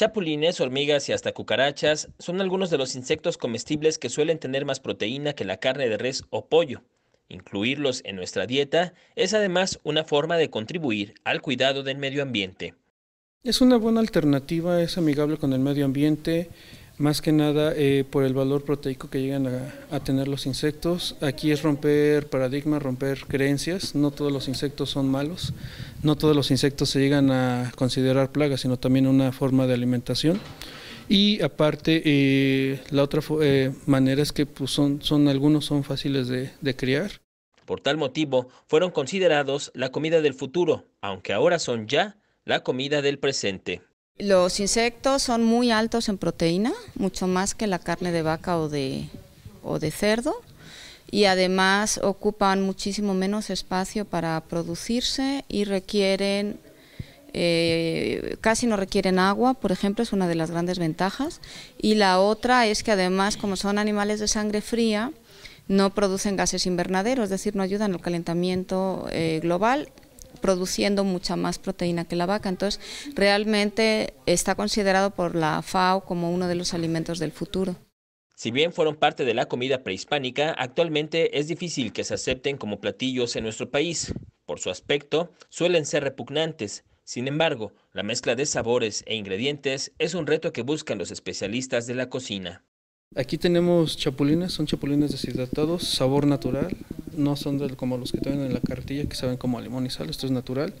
Chapulines, hormigas y hasta cucarachas son algunos de los insectos comestibles que suelen tener más proteína que la carne de res o pollo. Incluirlos en nuestra dieta es además una forma de contribuir al cuidado del medio ambiente. Es una buena alternativa, es amigable con el medio ambiente más que nada eh, por el valor proteico que llegan a, tener los insectos. Aquí es romper paradigmas, romper creencias. No todos los insectos son malos, no todos los insectos se llegan a considerar plagas, sino también una forma de alimentación. Y aparte, eh, la otra eh, manera es que pues, son, algunos son fáciles de criar. Por tal motivo, fueron considerados la comida del futuro, aunque ahora son ya la comida del presente. Los insectos son muy altos en proteína, mucho más que la carne de vaca o de, o de cerdo y además ocupan muchísimo menos espacio para producirse y requieren eh, casi no requieren agua, por ejemplo, es una de las grandes ventajas. Y la otra es que además, como son animales de sangre fría, no producen gases invernaderos, es decir, no ayudan al calentamiento eh, global produciendo mucha más proteína que la vaca. Entonces, realmente está considerado por la FAO como uno de los alimentos del futuro. Si bien fueron parte de la comida prehispánica, actualmente es difícil que se acepten como platillos en nuestro país. Por su aspecto, suelen ser repugnantes. Sin embargo, la mezcla de sabores e ingredientes es un reto que buscan los especialistas de la cocina. Aquí tenemos chapulines, son chapulines deshidratados, sabor natural, no son del, como los que tienen en la cartilla, que saben como limón y sal, esto es natural.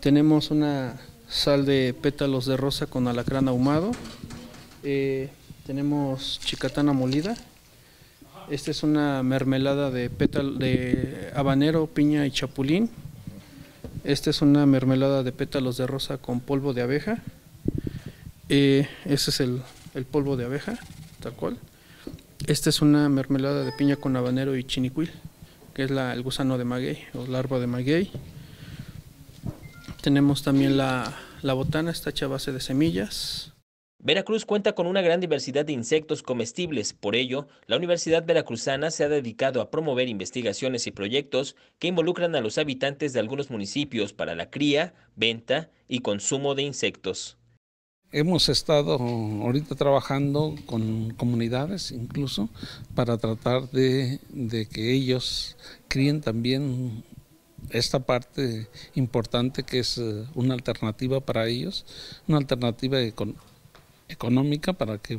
Tenemos una sal de pétalos de rosa con alacrán ahumado. Eh, tenemos chicatana molida. Esta es una mermelada de pétalos de habanero, piña y chapulín. Esta es una mermelada de pétalos de rosa con polvo de abeja. este es el, el, polvo de abeja, tal cual. Esta es una mermelada de piña con habanero y chinicuil que es el gusano de maguey o larva de maguey. Tenemos también la, la botana, está hecha a base de semillas. Veracruz cuenta con una gran diversidad de insectos comestibles, por ello, la Universidad Veracruzana se ha dedicado a promover investigaciones y proyectos que involucran a los habitantes de algunos municipios para la cría, venta y consumo de insectos. Hemos estado ahorita trabajando con comunidades incluso para tratar de, que ellos críen también esta parte importante que es eh, una alternativa para ellos, una alternativa económica para que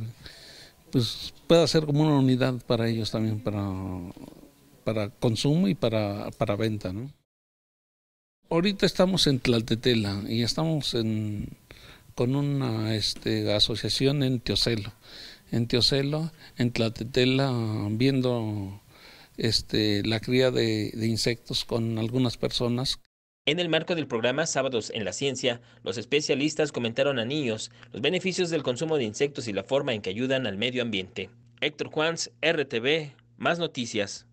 pues, pueda ser como una unidad para ellos también, para, para consumo y para, para venta. ¿no? Ahorita estamos en Tlaltetela y estamos en con una este, asociación en Teocelo, en Teocelo, en Tlatetela, viendo este, la cría de, insectos con algunas personas. En el marco del programa Sábados en la Ciencia, los especialistas comentaron a niños los beneficios del consumo de insectos y la forma en que ayudan al medio ambiente. Héctor Juans, RTV, más noticias.